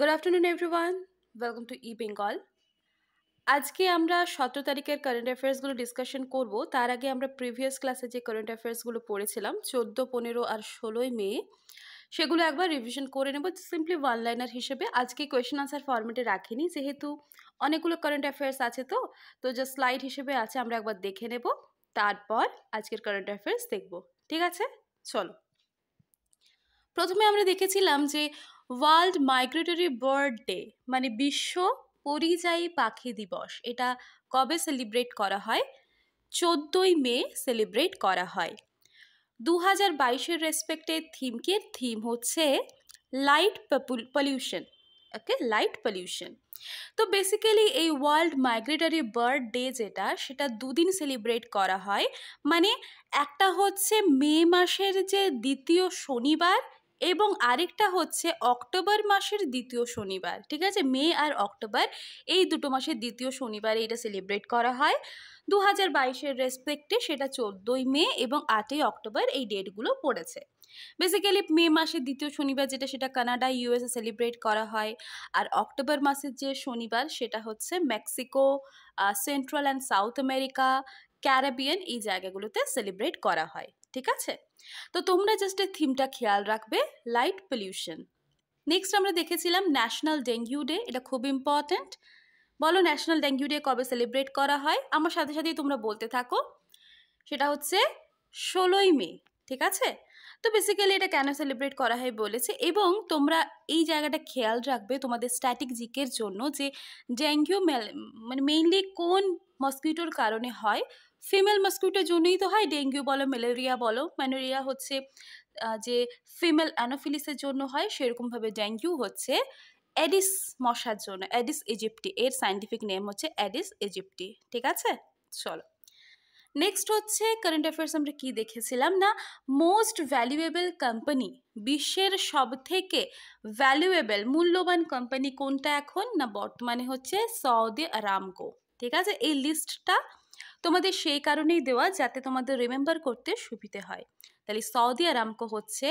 Good afternoon everyone welcome to E Bengal আজকে আমরা সতেরো তারিখের কারেন্ট অ্যাফেয়ার্সগুলো ডিসকাশন করব তার আগে আমরা প্রিভিয়াস ক্লাসে যে কারেন্ট অ্যাফেয়ার্সগুলো পড়েছিলাম চোদ্দো পনেরো আর ষোলোই মে সেগুলো একবার রিভিশন করে নেব সিম্পলি ওয়ান লাইনার হিসেবে আজকে কোয়েশন আনসার ফর্মেটে রাখিনি যেহেতু অনেকগুলো কারেন্ট অ্যাফেয়ার্স আছে তো তো জাস্ট স্লাইড হিসেবে আছে আমরা একবার দেখে নেব তারপর আজকের কারেন্ট অ্যাফেয়ার্স দেখব ঠিক আছে চলো প্রথমে আমরা দেখেছিলাম যে ওয়ার্ল্ড মাইগ্রেটরি বার্ড ডে মানে বিশ্ব পরিযায়ী পাখি দিবস এটা কবে সেলিব্রেট করা হয় চোদ্দোই মে সেলিব্রেট করা হয় দু হাজার বাইশের রেসপেক্টে থিমকে থিম হচ্ছে light pollution okay light pollution তো বেসিক্যালি এই ওয়ার্ল্ড মাইগ্রেটারি বার্ড ডে যেটা সেটা দুদিন সেলিব্রেট করা হয় মানে একটা হচ্ছে মে মাসের যে দ্বিতীয় শনিবার এবং আরেকটা হচ্ছে অক্টোবর মাসের দ্বিতীয় শনিবার ঠিক আছে মে আর অক্টোবর এই দুটো মাসের দ্বিতীয় শনিবার এটা সেলিব্রেট করা হয় দু হাজার বাইশের রেসপেক্টে সেটা চোদ্দোই মে এবং আটই অক্টোবর এই ডেটগুলো পড়েছে বেসিক্যালি মে মাসের দ্বিতীয় শনিবার যেটা সেটা কানাডা ইউএসএ সেলিব্রেট করা হয় আর অক্টোবর মাসের যে শনিবার সেটা হচ্ছে Mexico central and south America Caribbean এই জায়গাগুলোতে সেলিব্রেট করা হয় ঠিক আছে তো তোমরা জাস্ট এই থিমটা খেয়াল রাখবে লাইট পলিউশন নেক্সট আমরা দেখেছিলাম ন্যাশনাল ডেঙ্গিউ ডে এটা খুব ইম্পর্ট্যান্ট বলো ন্যাশনাল ডেঙ্গিউ ডে কবে সেলিব্রেট করা হয় আমার সাথে সাথেই তোমরা বলতে থাকো সেটা হচ্ছে ষোলোই মে ঠিক আছে তো বেসিক্যালি এটা কেন সেলিব্রেট করা হয় বলেছে এবং তোমরা এই জায়গাটা খেয়াল রাখবে তোমাদের স্ট্যাটিক জিকের জন্য যে ডেঙ্গিউ মানে মেইনলি কোন মস্কিউটোর কারণে হয় ফিমেল মসকিটোর জন্যই তো হয় ডেঙ্গু বলো ম্যালেরিয়া বলো ম্যালেরিয়া হচ্ছে যে ফিমেল অ্যানোফিলিসের জন্য হয় সেরকমভাবে ডেঙ্গু হচ্ছে অ্যাডিস মশার জন্য অ্যাডিস ইজিপ্টি এর সাইন্টিফিক নেম হচ্ছে অ্যাডিস ইজিপ্টি ঠিক আছে চলো নেক্সট হচ্ছে কারেন্ট অ্যাফেয়ার্স আমরা কী দেখেছিলাম না মোস্ট ভ্যালুয়েবল কোম্পানি বিশ্বের সব থেকে ভ্যালুয়েবল মূল্যবান কোম্পানি কোনটা এখন না বর্তমানে হচ্ছে সৌদি আরামকো ঠিক আছে এই লিস্টটা তোমাদের সেই কারণেই দেওয়া যাতে তোমাদের রিমেম্বার করতে সুবিধে হয় তাহলে সৌদি আরামকো হচ্ছে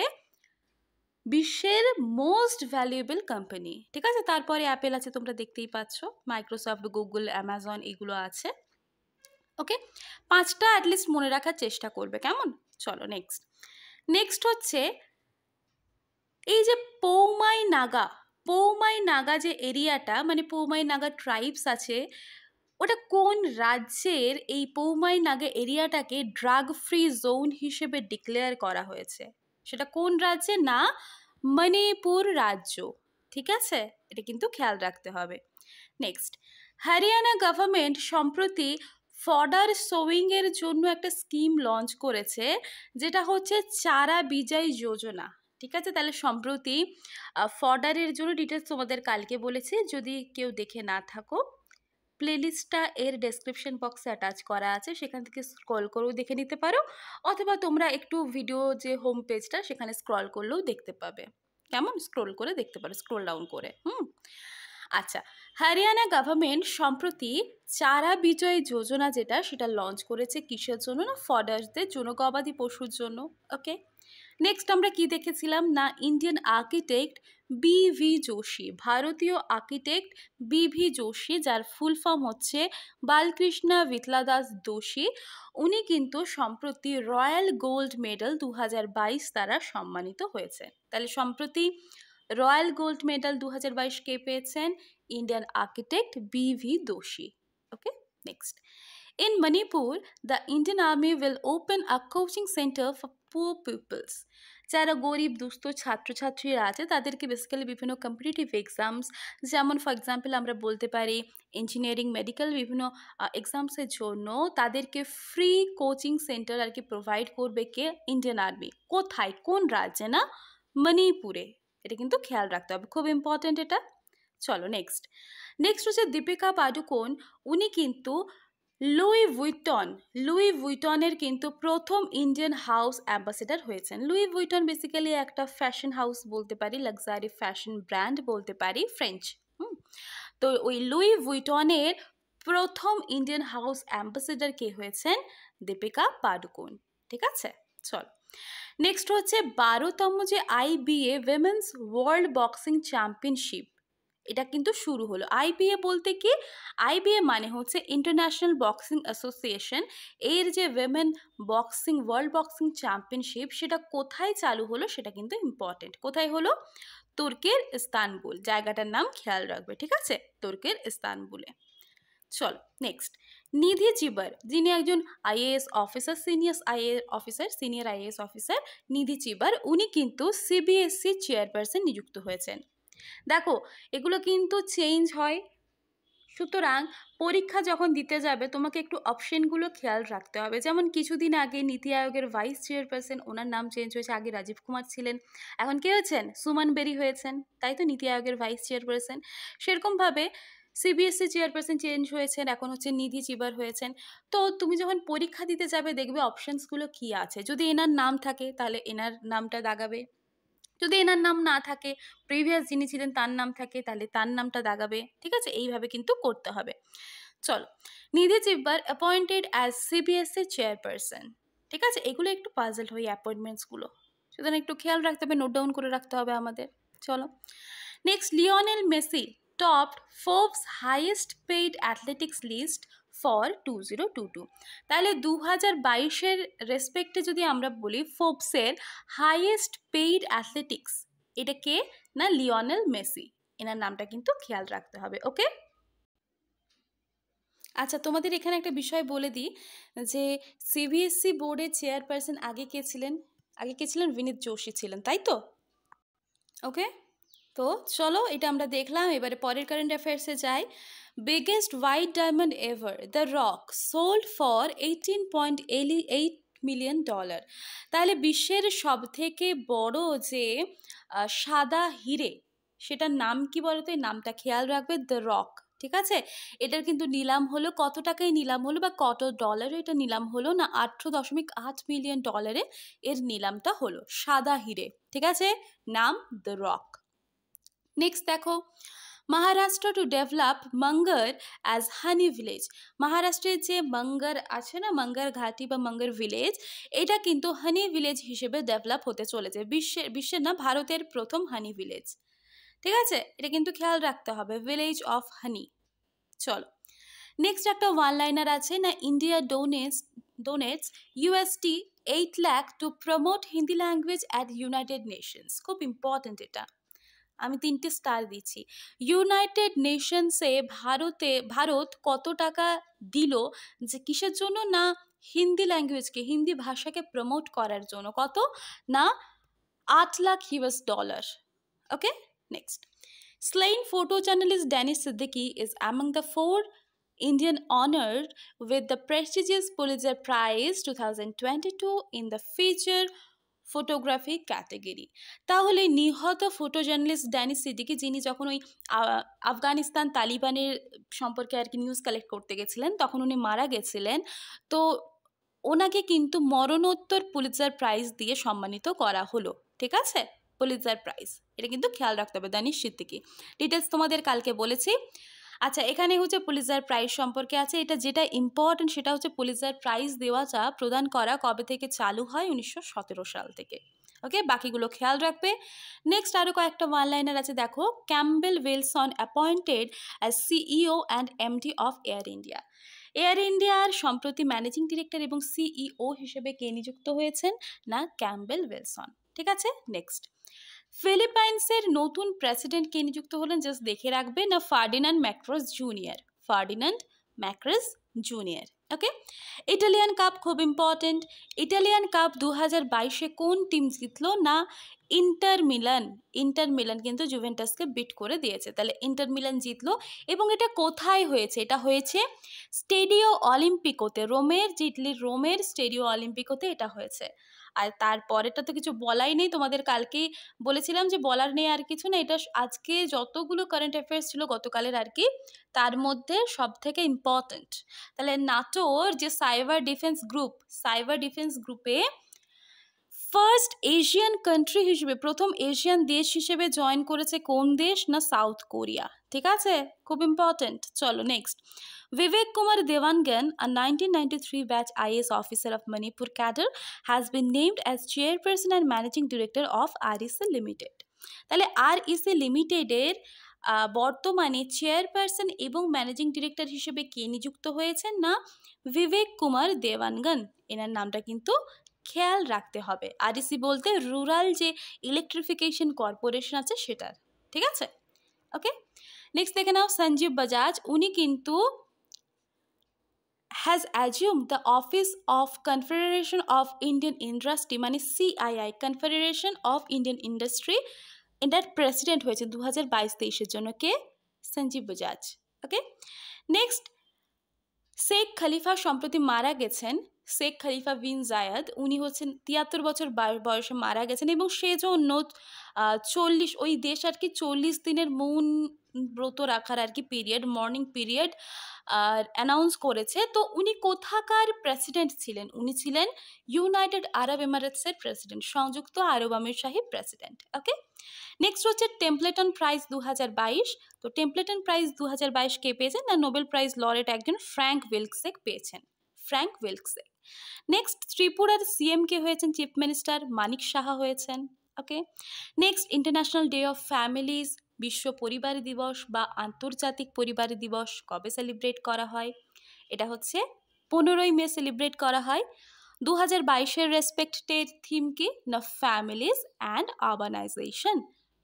বিশ্বের মোস্ট ভ্যালুয়েবল কোম্পানি ঠিক আছে তারপরে অ্যাপেল আছে তোমরা দেখতেই পাচ্ছ মাইক্রোসফট গুগল অ্যামাজন এগুলো আছে ওকে পাঁচটা অ্যাটলিস্ট মনে রাখার চেষ্টা করবে কেমন চলো নেক্সট নেক্সট হচ্ছে এই যে পৌমাই নাগা পৌমাই নাগা যে এরিয়াটা মানে পৌমাই নাগা ট্রাইবস আছে ওটা কোন রাজ্যের এই পৌমাই নাগা এরিয়াটাকে ড্রাগ ফ্রি জোন হিসেবে ডিক্লেয়ার করা হয়েছে সেটা কোন রাজ্যে না মণিপুর রাজ্য ঠিক আছে এটা কিন্তু খেয়াল রাখতে হবে নেক্সট হরিয়ানা গভর্নমেন্ট সম্প্রতি ফডার সোয়িংয়ের জন্য একটা স্কিম লঞ্চ করেছে যেটা হচ্ছে চারা বিজয় যোজনা ঠিক আছে তাহলে সম্প্রতি ফডারের জন্য ডিটেলস তোমাদের কালকে বলেছি যদি কেউ দেখে না থাকো প্লেলিস্টটা এর ডেসক্রিপশন বক্সে অ্যাটাচ করা আছে সেখান থেকে স্ক্রল করেও দেখে নিতে পারো অথবা তোমরা একটু ভিডিও যে হোম পেজটা সেখানে স্ক্রল করলেও দেখতে পাবে কেমন স্ক্রল করে দেখতে পারো স্ক্রল ডাউন করে হুম আচ্ছা হরিয়ানা গভর্নমেন্ট সম্প্রতি চারা বিজয় যোজনা যেটা সেটা লঞ্চ করেছে কিসের জন্য না ফডার্সদের জন্য গবাদি পশুর জন্য ওকে নেক্সট আমরা কি দেখেছিলাম না Indian architect B V Joshi ভারতীয় আর্কিটেক্ট বি ভি যোশী যার ফুল ফর্ম হচ্ছে বালকৃষ্ণা দাস দোষী উনি কিন্তু সম্প্রতি রয়্যাল গোল্ড মেডেল দু দ্বারা সম্মানিত হয়েছে তাহলে সম্প্রতি রয়্যাল গোল্ড মেডেল দু কে পেয়েছেন Indian architect B V Doshi okay next in Manipur the Indian army will open a coaching centre for poor peoples যারা গরিব দুস্থ ছাত্রছাত্রীরা আছে তাদেরকে বেসিক্যালি বিভিন্ন কম্পিটিটিভ এক্সামস যেমন ফর এক্সাম্পল আমরা বলতে পারি ইঞ্জিনিয়ারিং মেডিকেল বিভিন্ন এক্সামসের জন্য তাদেরকে ফ্রি কোচিং সেন্টার আর কি প্রোভাইড করবে কে ইন্ডিয়ান আর্মি কোথায় কোন রাজ্যে না মণিপুরে এটা কিন্তু খেয়াল রাখতে হবে খুব ইম্পর্ট্যান্ট এটা চলো নেক্সট নেক্সট হচ্ছে দীপিকা পাডুকোন উনি কিন্তু লুই উইটন লুই উইটনের কিন্তু প্রথম ইন্ডিয়ান হাউস অ্যাম্বাসেডার হয়েছেন লুই উইটন বেসিক্যালি একটা ফ্যাশন হাউস বলতে পারি লাক্সারি ফ্যাশন ব্র্যান্ড বলতে পারি ফ্রেঞ্চ তো ওই লুই উইটনের প্রথম ইন্ডিয়ান হাউস অ্যাম্বাসেডার কে হয়েছেন দীপিকা পাডুকোন ঠিক আছে চল নেক্সট হচ্ছে বারোতম যে IBA women's world boxing championship এটা কিন্তু শুরু হলো আইবিএ বলতে কি আইবিএ মানে হচ্ছে ইন্টারন্যাশনাল বক্সিং অ্যাসোসিয়েশন এর যে women boxing world boxing championship সেটা কোথায় চালু হলো সেটা কিন্তু ইম্পর্টেন্ট কোথায় হলো তুর্কের ইস্তানবুল জায়গাটার নাম খেয়াল রাখবে ঠিক আছে তুর্কের ইস্তানবুলে চল নেক্সট নিধি চিবার যিনি একজন IAS officer senior IA officer senior IAS officer Nidhi Chhibber উনি কিন্তু সিবিএসসি চেয়ারপারসন e নিযুক্ত হয়েছেন দেখো এগুলো কিন্তু চেঞ্জ হয় সুতরাং পরীক্ষা যখন দিতে যাবে তোমাকে একটু অপশনগুলো খেয়াল রাখতে হবে যেমন কিছুদিন আগে নীতি আয়োগের ভাইস চেয়ারপারসন ওনার নাম চেঞ্জ হয়েছে আগে রাজীব কুমার ছিলেন এখন কে হয়েছেন সুমান বেরি হয়েছেন তাই তো নীতি আয়োগের ভাইস চেয়ারপারসন সেরকমভাবে সিবিএসসি চেয়ারপারসন চেঞ্জ হয়েছেন এখন হচ্ছে নিধি চিবার হয়েছেন তো তুমি যখন পরীক্ষা দিতে যাবে দেখবে অপশানসগুলো কী আছে যদি এনার নাম থাকে তাহলে এনার নামটা দাগাবে যদি এনার নাম না থাকে প্রিভিয়াস যিনি ছিলেন তার নাম থাকে তাহলে তার নামটা দাগাবে ঠিক আছে এইভাবে কিন্তু করতে হবে চলো নিধি জিব্বার অ্যাপয়েন্টেড অ্যাজ সিবিএসসি চেয়ারপারসন ঠিক আছে এগুলো একটু পাজল হয় অ্যাপয়েন্টমেন্টসগুলো সুতরাং একটু খেয়াল রাখতে হবে নোট ডাউন করে রাখতে হবে আমাদের চলো next Lionel Messi topped Forbes highest paid athletics list for two zero two two তাহলে দু হাজার বাইশের রেসপেক্টে যদি আমরা বলি ফোর্বসের হাইয়েস্ট পেইড অ্যাথলেটিক্স এটা কে না লিওনেল মেসি এনার নামটা কিন্তু খেয়াল রাখতে হবে ওকে আচ্ছা তোমাদের এখানে একটা বিষয় বলে দিই যে সিবিএসসি e বোর্ডের চেয়ারপারসন আগে কে ছিলেন আগে কে ছিলেন বিনীত যোশী ছিলেন তাই তো ওকে তো চলো এটা আমরা দেখলাম এবারে পরের কারেন্ট অ্যাফেয়ার্সে যাই biggest white diamond ever the rock sold for eighteen point eighty eight million dollar তাহলে বিশ্বের সবথেকে বড় যে সাদা হিরে সেটার নাম কি বলতো এই নামটা খেয়াল রাখবে দ্য রক ঠিক আছে এটার কিন্তু নিলাম হলো কত টাকায় নিলাম হলো বা কত ডলারে এটা নিলাম হলো না আঠারো দশমিক আট মিলিয়ন ডলারে এর নিলামটা হলো সাদা হিরে ঠিক আছে নাম দ্য রক নেক্সট দেখো Maharashtra to develop Mangar as honey village মহারাষ্ট্রের যে মঙ্গর আছে না মঙ্গর ঘাটি বা মঙ্গর ভিলেজ এটা কিন্তু হানি ভিলেজ হিসেবে ডেভেলপ হতে চলেছে বিশ্বের বিশ্বের না ভারতের প্রথম হানি ভিলেজ ঠিক আছে এটা কিন্তু খেয়াল রাখতে হবে ভিলেজ অফ হানি চলো নেক্সট একটা ওয়ান লাইনার আছে না India donates donates USD eight lakh to promote Hindi language at United Nations খুব ইম্পর্টেন্ট এটা আমি তিনটে স্টার দিচ্ছি ইউনাইটেড নেশনসে ভারতে ভারত কত টাকা দিল যে কিসের জন্য না হিন্দি ল্যাঙ্গুয়েজকে হিন্দি ভাষাকে প্রমোট করার জন্য কত না আট lakh US dollar okay next slain photo journalist Danish Siddiqui is among the four Indian honour with the prestigious Pulitzer prize two thousand twenty two in the future photography category তাহলে নিহত ফটো জার্নালিস্ট ড্যানি সিদ্দিকি যিনি যখন ওই আফগানিস্তান তালিবানের সম্পর্কে আর কি নিউজ কালেক্ট করতে গেছিলেন তখন উনি মারা গেছিলেন তো ওনাকে কিন্তু মরণোত্তর পুলিৎজার প্রাইজ দিয়ে সম্মানিত করা হলো ঠিক আছে পুলিৎজার প্রাইজ এটা কিন্তু খেয়াল রাখতে হবে দানিশ সিদ্দিকি ডিটেলস তোমাদের কালকে বলেছি আচ্ছা এখানে হচ্ছে পুলিশার প্রাইজ সম্পর্কে আছে এটা যেটা ইম্পর্টেন্ট সেটা হচ্ছে পুলিশার প্রাইজ দেওয়া যা প্রদান করা কবে থেকে চালু হয় উনিশশো সাল থেকে ওকে বাকিগুলো খেয়াল রাখবে নেক্সট আরও কয়েকটা ওয়ান লাইনার আছে দেখো Campbell Wilson appointed as CEO and MD of Air India Air ইন্ডিয়ার সম্প্রতি ম্যানেজিং ডিরেক্টর এবং সিইও e হিসেবে কে নিযুক্ত হয়েছেন না ক্যাম্বেল ওয়েলসন ঠিক আছে নেক্সট ফিলিপাইন্সের নতুন প্রেসিডেন্ট কে নিযুক্ত হলেন জাস্ট দেখে রাখবে না Ferdinand Marcos junior Ferdinand Marcos junior okay Italian cup খুব ইম্পর্টেন্ট ইটালিয়ান কাপ দু হাজার বাইশে কোন টিম জিতলো না ইন্টার মিলান ইন্টার মিলান কিন্তু জুভেন্টাসকে বিট করে দিয়েছে তাহলে ইন্টার মিলান জিতলো এবং এটা কোথায় হয়েছে এটা হয়েছে স্টেডিও অলিম্পিকোতে রোমের যে রোমের স্টেডিও অলিম্পিকোতে এটা হয়েছে আর তারপরেরটা তো কিছু বলাই নেই তোমাদের কালকেই বলেছিলাম যে বলার নেই আর কিছু না এটা আজকে যতগুলো কারেন্ট অ্যাফেয়ার্স ছিল গতকালের আর কি তার মধ্যে সব থেকে ইম্পর্ট্যান্ট তাহলে নাটোর যে cyber defence group cyber defence গ্রুপে ফার্স্ট এশিয়ান কান্ট্রি হিসেবে প্রথম এশিয়ান দেশ হিসেবে জয়েন করেছে কোন দেশ না সাউথ কোরিয়া ঠিক আছে খুব ইম্পর্টেন্ট চলো next Vivek Kumar Devangan, a batch IAS officer of Manipur cadre has been named as chairperson and managing director of R EC limited তাহলে আর ইসি লিমিটেডের বর্তমানে চেয়ারপারসন এবং ম্যানেজিং ডিরেক্টর হিসেবে কে নিযুক্ত হয়েছেন না বিবেক কুমার দেওয়ানগন এনার নামটা কিন্তু খেয়াল রাখতে হবে আরডিসি বলতে রুরাল যে ইলেকট্রিফিকেশন কর্পোরেশন আছে সেটার ঠিক আছে ওকে নেক্সট দেখে নাও সঞ্জীব বাজাজ উনি কিন্তু has assume the office of Confederation of Indian Industry মানে CII Confederation of Indian Industry এটার প্রেসিডেন্ট হয়েছে দু হাজার বাইশ তেইশের জন্য কে Sanjiv Bajaj okay next Sheikh Khalifa সম্প্রতি মারা গেছেন শেখ খালিফা বিন জায়াদ উনি হচ্ছেন তিয়াত্তর বছর বয়সে মারা গেছেন এবং সেজন্য চল্লিশ ওই দেশ আর কি চল্লিশ দিনের মৌন ব্রত রাখার আর কি পিরিয়ড মর্নিং পিরিয়ড আর অ্যানাউন্স করেছে তো উনি কোথাকার প্রেসিডেন্ট ছিলেন উনি ছিলেন ইউনাইটেড আরব এমারেটসের প্রেসিডেন্ট সংযুক্ত আরব আমির সাহেব প্রেসিডেন্ট ওকে নেক্সট হচ্ছে টেম্পলেটন প্রাইজ দু তো টেম্পলেটন প্রাইজ দু কে পেয়েছেন না নোবেল প্রাইজ লরেট একজন ফ্র্যাঙ্ক উইলকসেক পেয়েছেন ফ্র্যাঙ্ক উইলকসেক নেক্সট ত্রিপুরার সিএম কে হয়েছেন চিফ মিনিস্টার মানিক সাহা হয়েছেন okay next international day of families বিশ্ব পরিবার দিবস বা আন্তর্জাতিক পরিবার দিবস কবে সেলিব্রেট করা হয় এটা হচ্ছে পনেরোই মে সেলিব্রেট করা হয় দু হাজার বাইশের রেসপেক্টের থিম কি না families and urbanisation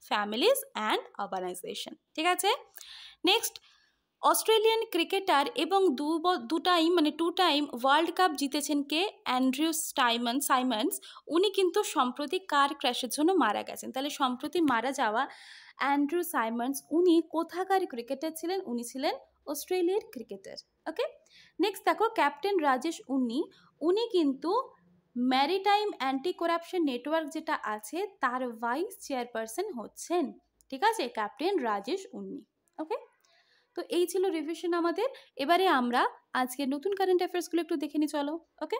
families and urbanisation ঠিক আছে নেক্সট অস্ট্রেলিয়ান ক্রিকেটার এবং দু দু টাইম মানে টু টাইম ওয়ার্ল্ড কাপ জিতেছেন কে অ্যান্ড্রিউ স্টাইমন সাইমন্স উনি কিন্তু সম্প্রতি কার ক্র্যাশের জন্য মারা গেছেন তাহলে সম্প্রতি মারা যাওয়া অ্যান্ড্রু সাইমন্স উনি কোথাকার ক্রিকেটার ছিলেন উনি ছিলেন অস্ট্রেলিয়ার ক্রিকেটার ওকে নেক্সট দেখো ক্যাপ্টেন রাজেশ উনি উনি কিন্তু ম্যারিটাইম অ্যান্টি করাপশন নেটওয়ার্ক যেটা আছে তার ভাইস চেয়ারপারসন হচ্ছেন ঠিক আছে ক্যাপ্টেন রাজেশ উন্নি ওকে তো এই ছিল রিভিশন আমাদের এবারে আমরা আজকে নতুন কারেন্ট অ্যাফেয়ার্সগুলো একটু দেখে নিই চলো ওকে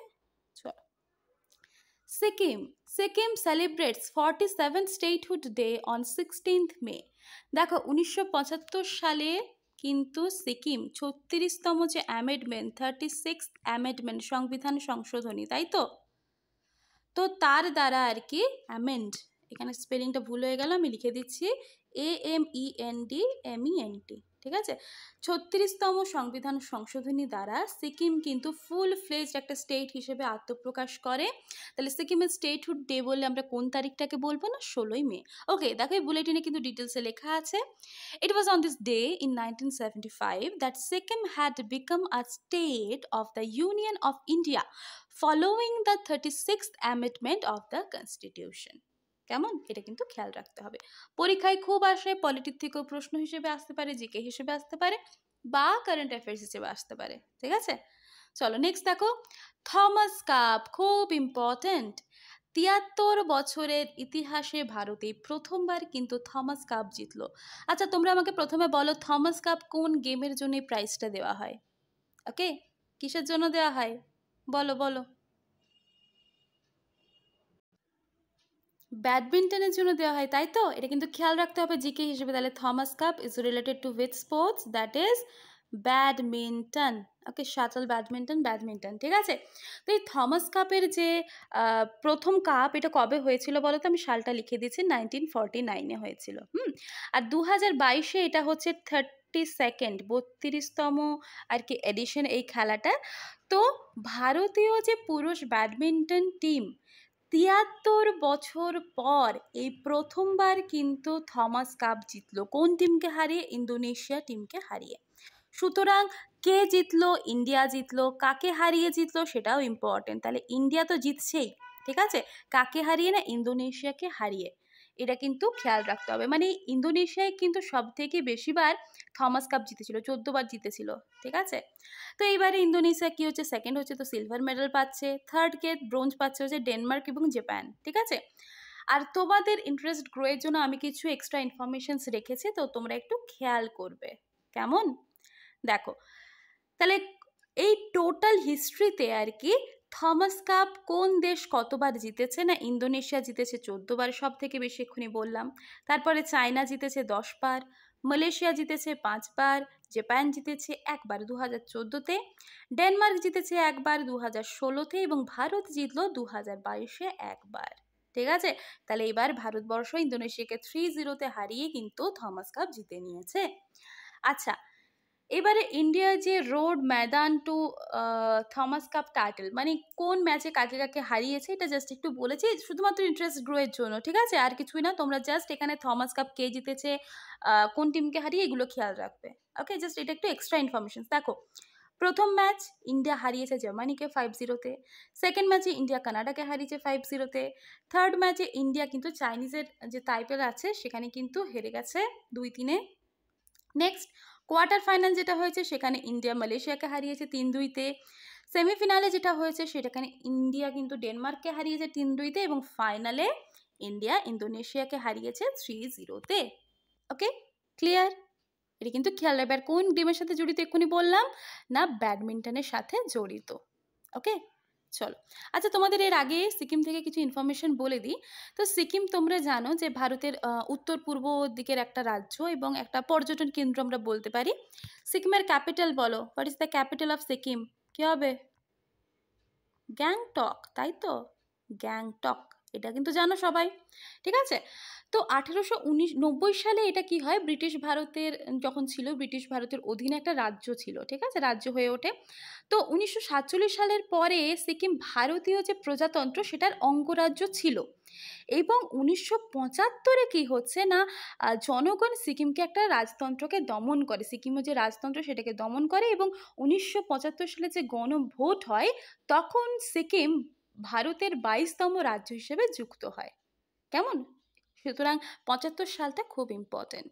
চলো Sikkim Sikkim celebrates forty seven statehood day on sixteenth May দেখো উনিশশো সালে কিন্তু সিকিম ছত্রিশতম যে অ্যামেন্ডমেন্ট থার্টি সিক্স অ্যামেন্ডমেন্ট সংবিধান সংশোধনী তাই তো তো তার দ্বারা আর কি অ্যামেন্ড এখানে স্পেলিংটা ভুল হয়ে গেল আমি লিখে দিচ্ছি A M E N D M E N T ঠিক আছে ছত্রিশতম সংবিধান সংশোধনী দ্বারা সিকিম কিন্তু ফুল ফ্লেজড একটা স্টেট হিসেবে আত্মপ্রকাশ করে তাহলে সিকিমের স্টেটহুড ডে বললে আমরা কোন তারিখটাকে বলবো না ষোলোই মে ওকে দেখো এই বুলেটিনে কিন্তু ডিটেলসে লেখা আছে it was on this day in nineteen seventy five that Sikkim had become a state of the Union of India following the thirty six amendment of the constitution কেমন এটা কিন্তু খেয়াল রাখতে হবে পরীক্ষায় খুব আসে পলিটিক থেকেও প্রশ্ন হিসেবে আসতে পারে জিকে হিসেবে আসতে পারে বা কারেন্ট অ্যাফেয়ার্স হিসেবে আসতে পারে ঠিক আছে চলো নেক্সট দেখো থমাস কাপ খুব ইম্পর্ট্যান্ট তিয়াত্তর বছরের ইতিহাসে ভারতে প্রথমবার কিন্তু থমাস কাপ জিতলো আচ্ছা তোমরা আমাকে প্রথমে বলো থমাস কাপ কোন গেমের জন্য প্রাইজটা দেওয়া হয় ওকে কিসের জন্য দেওয়া হয় বলো বলো ব্যাডমিন্টনের জন্য দেওয়া হয় তাই তো এটা কিন্তু খেয়াল রাখতে হবে জিকে হিসেবে তাহলে Thomas cup is related to with sports that is badminton okay shuttle badminton badminton ঠিক আছে তো এই থমাস কাপের যে প্রথম কাপ এটা কবে হয়েছিল বলো তো আমি সালটা লিখে দিয়েছি নাইনটিন ফর্টি নাইনে হয়েছিল হুম আর দু হাজার বাইশে এটা হচ্ছে থার্টি সেকেন্ড বত্রিশতম আর কি এডিশন এই খেলাটা তো ভারতীয় যে পুরুষ ব্যাডমিন্টন টিম তিয়াত্তর বছর পর এই প্রথমবার কিন্তু থমাস কাপ জিতল কোন টিমকে হারিয়ে ইন্দোনেশিয়া টিমকে হারিয়ে সুতরাং কে জিতলো ইন্ডিয়া জিতলো কাকে হারিয়ে জিতলো সেটাও ইম্পর্টেন্ট তাহলে ইন্ডিয়া তো জিতছেই ঠিক আছে কাকে হারিয়ে না ইন্দোনেশিয়াকে হারিয়ে এটা কিন্তু খেয়াল রাখতে হবে মানে ইন্দোনেশিয়ায় কিন্তু সব থেকে বেশিবার থমাস কাপ জিতেছিল চোদ্দোবার জিতেছিল ঠিক আছে তো এইবারে ইন্দোনেশিয়া কী হচ্ছে সেকেন্ড হচ্ছে তো সিলভার মেডেল পাচ্ছে থার্ড কে ব্রোঞ্জ পাচ্ছে হচ্ছে ডেনমার্ক এবং জাপান ঠিক আছে আর তোমাদের ইন্টারেস্ট গ্রোয়ের জন্য আমি কিছু এক্সট্রা ইনফরমেশনস রেখেছি তো তোমরা একটু খেয়াল করবে কেমন দেখো তাহলে এই টোটাল হিস্ট্রিতে আর কি থমাস কাপ কোন দেশ কতবার জিতেছে না ইন্দোনেশিয়া জিতেছে চোদ্দোবার সব থেকে বেশি এক্ষুনি বললাম তারপরে চায়না জিতেছে দশবার মালয়েশিয়া জিতেছে পাঁচবার জাপান জিতেছে একবার দু হাজার চোদ্দোতে ডেনমার্ক জিতেছে একবার দু হাজার ষোলোতে এবং ভারত জিতল দু হাজার বাইশে একবার ঠিক আছে তাহলে এবার ভারতবর্ষ ইন্দোনেশিয়াকে থ্রি জিরোতে হারিয়ে কিন্তু থমাস কাপ জিতে নিয়েছে আচ্ছা এবারে ইন্ডিয়া যে রোড ময়দান টু থমাস কাপ টাইটেল মানে কোন ম্যাচে কাকে কাকে হারিয়েছে এটা জাস্ট একটু বলেছি শুধুমাত্র ইন্টারেস্ট গ্রোয়ের জন্য ঠিক আছে আর কিছুই না তোমরা জাস্ট এখানে থমাস কাপ কে জিতেছে কোন টিমকে হারিয়ে এগুলো খেয়াল রাখবে ওকে জাস্ট এটা একটু এক্সট্রা ইনফরমেশন দেখো প্রথম ম্যাচ ইন্ডিয়া হারিয়েছে জার্মানিকে ফাইভ জিরোতে সেকেন্ড ম্যাচে ইন্ডিয়া কানাডাকে হারিয়েছে ফাইভ জিরোতে থার্ড ম্যাচে ইন্ডিয়া কিন্তু চাইনিজের যে তাইপেল আছে সেখানে কিন্তু হেরে গেছে দুই তিনে নেক্সট কোয়ার্টার ফাইনাল যেটা হয়েছে সেখানে ইন্ডিয়া মালয়েশিয়াকে হারিয়েছে তিন দুইতে সেমিফিনালে যেটা হয়েছে সেটাখানে ইন্ডিয়া কিন্তু ডেনমার্ককে হারিয়েছে তিন দুইতে এবং ফাইনালে ইন্ডিয়া ইন্দোনেশিয়াকে হারিয়েছে থ্রি জিরোতে ওকে ক্লিয়ার এটি কিন্তু খেয়াল রাখবে আর কোন গেমের সাথে জড়িত এক্ষুনি বললাম না ব্যাডমিন্টনের সাথে জড়িত ওকে চলো আচ্ছা তোমাদের এর আগে সিকিম থেকে কিছু ইনফরমেশন বলে দিই তো সিকিম তোমরা জানো যে ভারতের উত্তর পূর্ব দিকের একটা রাজ্য এবং একটা পর্যটন কেন্দ্র আমরা বলতে পারি সিকিমের ক্যাপিটাল বলো what is the capital of Sikkim কী হবে গ্যাংটক তাই তো গ্যাংটক এটা কিন্তু জানো সবাই ঠিক আছে তো আঠেরোশো উনিশ নব্বই সালে এটা কি হয় ব্রিটিশ ভারতের যখন ছিল ব্রিটিশ ভারতের অধীনে একটা রাজ্য ছিল ঠিক আছে রাজ্য হয়ে ওঠে তো উনিশশো সালের পরে সিকিম ভারতীয় যে প্রজাতন্ত্র সেটার অঙ্গরাজ্য ছিল এবং উনিশশো পঁচাত্তরে কী হচ্ছে না জনগণ সিকিমকে একটা রাজতন্ত্রকে দমন করে সিকিমের যে রাজতন্ত্র সেটাকে দমন করে এবং উনিশশো সালে যে গণভোট হয় তখন সিকিম ভারতের বাইশতম রাজ্য হিসেবে যুক্ত হয় কেমন সুতরাং পঁচাত্তর সালটা খুব ইম্পর্ট্যান্ট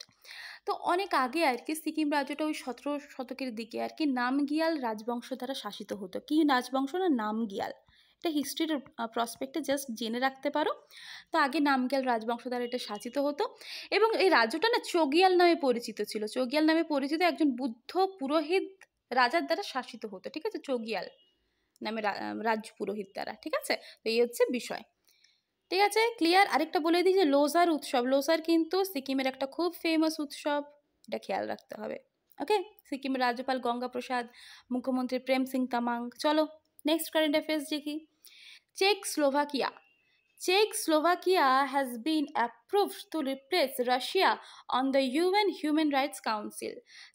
তো অনেক আগে আর কি সিকিম রাজ্যটা ওই সতেরো শতকের দিকে আর কি নামগিয়াল রাজবংশ দ্বারা শাসিত হতো কি রাজবংশ না নামগিয়াল এটা হিস্ট্রির প্রসপেক্টে জাস্ট জেনে রাখতে পারো তো আগে নামগিয়াল রাজবংশ দ্বারা এটা শাসিত হতো এবং এই রাজ্যটা না চগিয়াল নামে পরিচিত ছিল চগিয়াল নামে পরিচিত একজন বুদ্ধ পুরোহিত রাজার দ্বারা শাসিত হতো ঠিক আছে চগিয়াল নামে রাজ পুরোহিত দ্বারা ঠিক আছে তো এই হচ্ছে বিষয় ঠিক আছে ক্লিয়ার আরেকটা বলে দিই যে লোসার উৎসব লোসার কিন্তু সিকিমের একটা খুব ফেমাস উৎসব এটা খেয়াল রাখতে হবে ওকে সিকিমের রাজ্যপাল গঙ্গা প্রসাদ মুখ্যমন্ত্রী প্রেম সিং তামাং চলো নেক্সট কারেন্ট অ্যাফেয়ার্স দেখি Czechoslovakia Czechoslovakia has been approved to replace Russia on the UN Human Rights Council.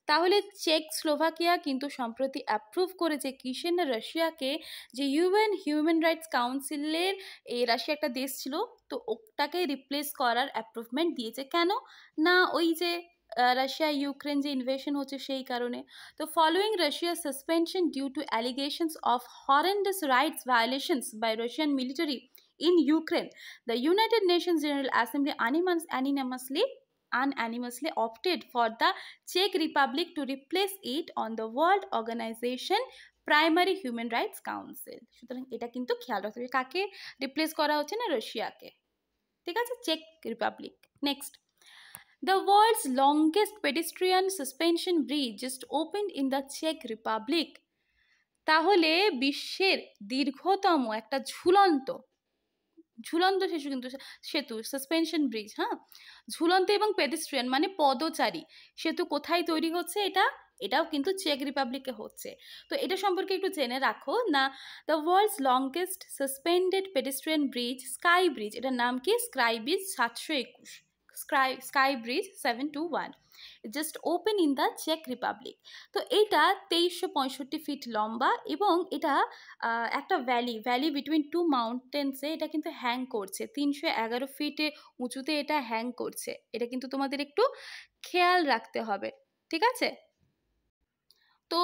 তাহলে চেক স্লোভাকিয়া কিন্তু সম্প্রতি অ্যাপ্রুভ করেছে কিসেন রাশিয়াকে যে ইউএন হিউম্যান রাইটস কাউন্সিলের এই রাশিয়া একটা দেশ ছিল তো ওটাকে রিপ্লেস করার অ্যাপ্রুভমেন্ট দিয়েছে কেন না ওই যে রাশিয়া ইউক্রেন যে ইনভেশন হচ্ছে সেই কারণে তো following Russia suspension due to allegations of horrendous rights violations by Russian military in Ukraine. The United Nations General Assembly unanimously unanimously opted for the Czech Republic to replace it on the World Organization Primary Human Rights Council. replace Russia. Czech Republic. Next. The world's longest pedestrian suspension bridge just opened in the Czech Republic. তাহলে বিশ্বের দীর্ঘতম একটা ঝুলন্ত ঝুলন্ত শিশু কিন্তু সেতু suspension bridge হ্যাঁ ঝুলন্ত এবং পেডিস্ট্রিয়ান মানে পদচারী সেতু কোথায় তৈরি হচ্ছে এটা এটাও কিন্তু চেক রিপাবলিকে হচ্ছে তো এটা সম্পর্কে একটু জেনে রাখো না the world's longest suspended pedestrian bridge sky bridge এটার নাম কি স্কাই ব্রিজ সাতশো একুশ sky sky bridge seven two one just open in the চেক রিপাবলিক তো এইটা তেইশশো পঁয়ষট্টি ফিট লম্বা এবং এটা একটা ভ্যালি ভ্যালি বিটুইন টু মাউন্টেন্সে এটা কিন্তু হ্যাং করছে তিনশো এগারো ফিটে উঁচুতে এটা হ্যাং করছে এটা কিন্তু তোমাদের একটু খেয়াল রাখতে হবে ঠিক আছে তো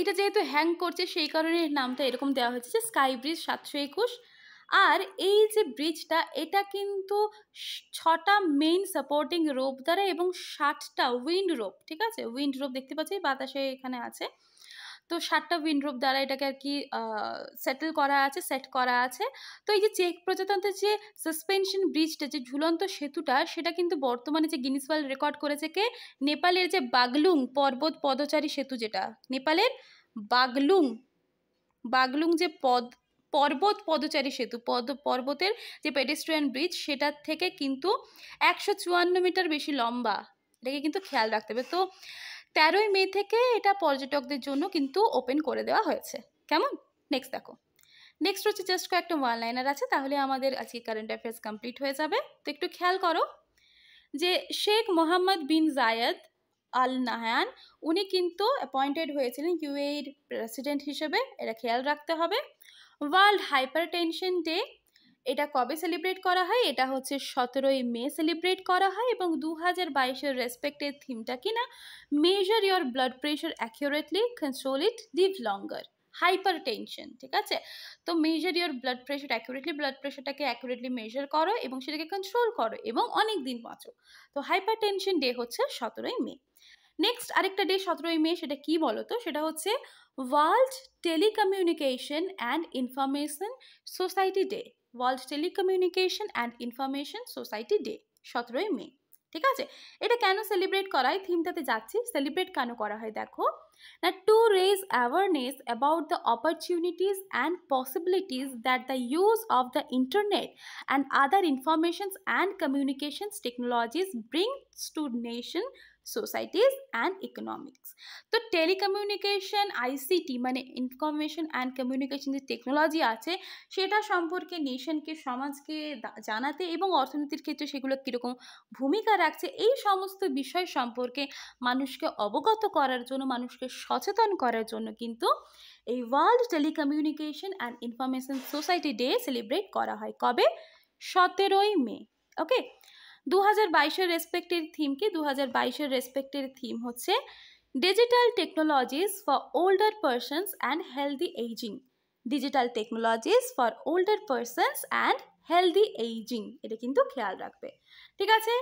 এটা যেহেতু হ্যাং করছে সেই কারণে নামটা এরকম দেওয়া হয়েছে যে স্কাই ব্রিজ সাতশো একুশ আর এই যে ব্রিজটা এটা কিন্তু ছটা মেইন সাপোর্টিং রোপ দ্বারা এবং ষাটটা উইন্ড রোপ ঠিক আছে উইন্ড রোপ দেখতে পাচ্ছি বাতাসে এখানে আছে তো ষাটটা রোপ দ্বারা এটাকে আর কি সেটেল করা আছে সেট করা আছে তো এই যে চেক প্রজাতন্ত্রের যে সাসপেনশন ব্রিজটা যে ঝুলন্ত সেতুটা সেটা কিন্তু বর্তমানে যে গিনিস ওয়ার্ল্ড রেকর্ড করেছে কে নেপালের যে বাগলুং পর্বত পদচারী সেতু যেটা নেপালের বাগলুং বাগলুং যে পদ পর্বত পদচারী সেতু পদ পর্বতের যে পেডেস্ট্রিয়ান ব্রিজ সেটার থেকে কিন্তু একশো চুয়ান্ন মিটার বেশি লম্বা এটাকে কিন্তু খেয়াল রাখতে হবে তো তেরোই মে থেকে এটা পর্যটকদের জন্য কিন্তু ওপেন করে দেওয়া হয়েছে কেমন নেক্সট দেখো নেক্সট হচ্ছে জাস্ট কয়েকটা ওয়ান লাইনার আছে তাহলে আমাদের আজকে কারেন্ট অ্যাফেয়ার্স কমপ্লিট হয়ে যাবে তো একটু খেয়াল করো যে শেখ মোহাম্মদ বিন জায়েদ আল নাহান উনি কিন্তু অ্যাপয়েন্টেড হয়েছিলেন ইউএর প্রেসিডেন্ট হিসেবে এটা খেয়াল রাখতে হবে ওয়ার্ল্ড হাইপারটেনশন ডে এটা কবে সেলিব্রেট করা হয় এটা হচ্ছে সতেরোই মে সেলিব্রেট করা হয় এবং দু হাজার বাইশের রেসপেক্টের থিমটা কিনা measure your blood pressure accurately control it live longer hypertension ঠিক আছে তো measure your blood pressure accurately blood প্রেশারটাকে অ্যাকুরেটলি মেজার করো এবং সেটাকে কন্ট্রোল করো এবং অনেক দিন বাঁচো তো হাইপার টেনশন ডে হচ্ছে সতেরোই মে নেক্সট আরেকটা ডে সতেরোই মে সেটা কি বলো তো সেটা হচ্ছে world telecommunication and Information society day World telecommunication and Information society day সতেরোই মে ঠিক আছে এটা কেন সেলিব্রেট করা হয় থিমটাতে যাচ্ছি সেলিব্রেট কেন করা হয় দেখো না to raise awareness about the opportunities and possibilities that the use of the internet and other informations and communications technologies brings to nation societies and economics তো টেলিকমিউনিকেশন আইসিটি মানে ইনফরমেশন অ্যান্ড কমিউনিকেশন যে technology আছে সেটা সম্পর্কে নেশনকে সমাজকে জানাতে এবং অর্থনীতির ক্ষেত্রে সেগুলো কীরকম ভূমিকা রাখছে এই সমস্ত বিষয় সম্পর্কে মানুষকে অবগত করার জন্য মানুষকে সচেতন করার জন্য কিন্তু এই world telecommunication and information society day celebrate করা হয় কবে সতেরোই মে ওকে দু হাজার বাইশের রেসপেক্টের থিম কি দু হাজার বাইশের রেসপেক্টের থিম হচ্ছে digital technologies for older persons and healthy ageing digital technologies for older persons and healthy ageing এটা কিন্তু খেয়াল রাখবে ঠিক আছে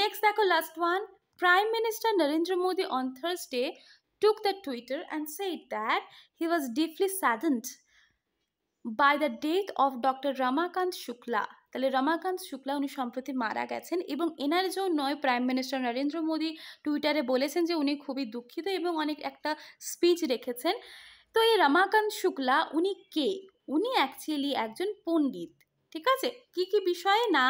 নেক্সট দেখো last one prime minister Narendra Modi on Thursday took the Twitter and said that he was deeply saddened by the death of Dr. Ramakant Shukla, তাহলে রমাকান্ত শুক্লা উনি সম্প্রতি মারা গেছেন এবং এনার জন্য প্রাইম মিনিস্টার নরেন্দ্র মোদী টুইটারে বলেছেন যে উনি খুবই দুঃখিত এবং অনেক একটা স্পিচ রেখেছেন তো এই রমাকান্ত শুক্লা উনি কে উনি অ্যাকচুয়ালি একজন পণ্ডিত ঠিক আছে কি কি বিষয়ে না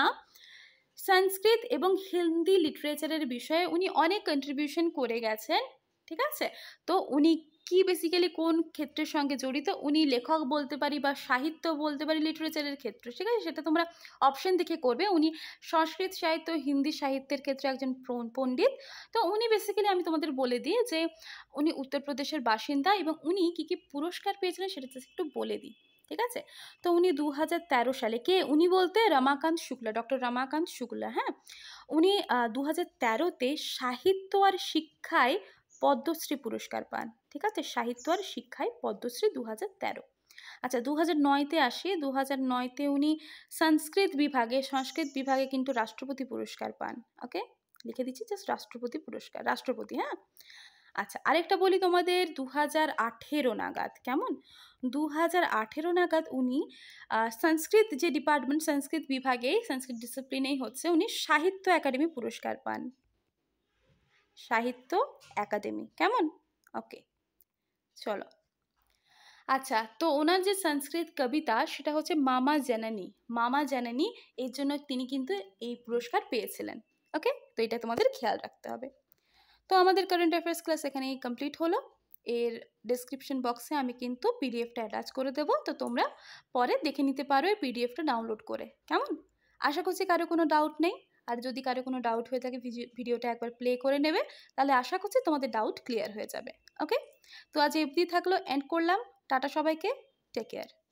সংস্কৃত এবং হিন্দি লিটারেচারের বিষয়ে উনি অনেক কন্ট্রিবিউশন করে গেছেন ঠিক আছে তো উনি কি বেসিক্যালি কোন ক্ষেত্রের সঙ্গে জড়িত উনি লেখক বলতে পারি বা সাহিত্য বলতে পারি লিটারেচারের ক্ষেত্র ঠিক আছে সেটা তোমরা অপশন দেখে করবে উনি সংস্কৃত সাহিত্য হিন্দি সাহিত্যের ক্ষেত্রে একজন পণ্ডিত তো উনি বেসিক্যালি আমি তোমাদের বলে দিই যে উনি উত্তরপ্রদেশের বাসিন্দা এবং উনি কী কী পুরস্কার পেয়েছিলেন সেটা একটু বলে দিই ঠিক আছে তো উনি দু সালে কে উনি বলতে রমাকান্ত শুক্লা ডক্টর রমাকান্ত শুক্লা হ্যাঁ উনি দু হাজার সাহিত্য আর শিক্ষায় পদ্মশ্রী পুরস্কার পান ঠিক আছে সাহিত্য আর শিক্ষায় পদ্মশ্রী দু হাজার তেরো আচ্ছা দু হাজার নয়তে আসি দু হাজার নয়তে উনি সংস্কৃত বিভাগে সংস্কৃত বিভাগে কিন্তু রাষ্ট্রপতি পুরস্কার পান ওকে লিখে দিচ্ছি জাস্ট রাষ্ট্রপতি পুরস্কার রাষ্ট্রপতি হ্যাঁ আচ্ছা আরেকটা বলি তোমাদের দু হাজার আঠেরো নাগাদ কেমন দু হাজার আঠেরো নাগাদ উনি সংস্কৃত যে ডিপার্টমেন্ট সংস্কৃত বিভাগে সংস্কৃত ডিসিপ্লিনেই হচ্ছে উনি সাহিত্য একাডেমি পুরস্কার পান সাহিত্য একাডেমি কেমন ওকে চলো আচ্ছা তো ওনার যে সংস্কৃত কবিতা সেটা হচ্ছে মামা জানানি মামা জানানি এর জন্য তিনি কিন্তু এই পুরস্কার পেয়েছিলেন ওকে তো এটা তোমাদের খেয়াল রাখতে হবে তো আমাদের কারেন্ট অ্যাফেয়ার্স ক্লাস এখানেই কমপ্লিট হলো এর ডেসক্রিপশন বক্সে আমি কিন্তু পিডিএফটা অ্যাটাচ করে দেবো তো তোমরা পরে দেখে নিতে পারো এই পিডিএফটা ডাউনলোড করে কেমন আশা করছি কারো কোনো ডাউট নেই আর যদি কারো কোনো ডাউট হয়ে থাকে ভিডিওটা একবার প্লে করে নেবে তাহলে আশা করছি তোমাদের ডাউট ক্লিয়ার হয়ে যাবে ওকে তো আজ এবদি থাকলো এন্ড করলাম টাটা সবাইকে টেক কেয়ার